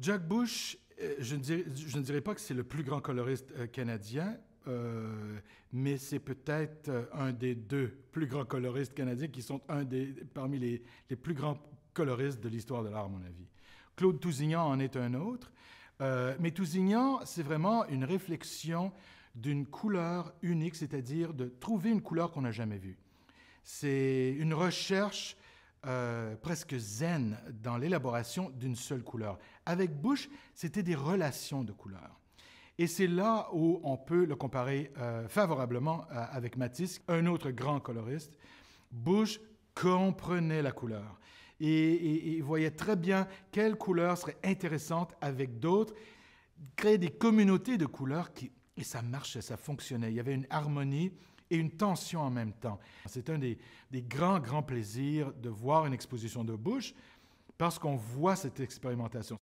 Jack Bush, euh, je ne dirais, pas que c'est le plus grand coloriste euh, canadien, euh, mais c'est peut-être un des deux plus grands coloristes canadiens qui sont un parmi les, plus grands coloristes de l'histoire de l'art, à mon avis. Claude Tousignan en est un autre, mais Tousignan, c'est vraiment une réflexion d'une couleur unique, c'est-à-dire de trouver une couleur qu'on n'a jamais vue. C'est une recherche euh, presque zen dans l'élaboration d'une seule couleur. Avec Bush, c'était des relations de couleurs. Et c'est là où on peut le comparer euh, favorablement euh, avec Matisse, un autre grand coloriste. Bush comprenait la couleur et, voyait très bien quelle couleur serait intéressantes avec d'autres, créer des communautés de couleurs qui, et ça marchait, ça fonctionnait. Il y avait une harmonie et une tension en même temps. C'est un des, grands, grands plaisirs de voir une exposition de Bush parce qu'on voit cette expérimentation.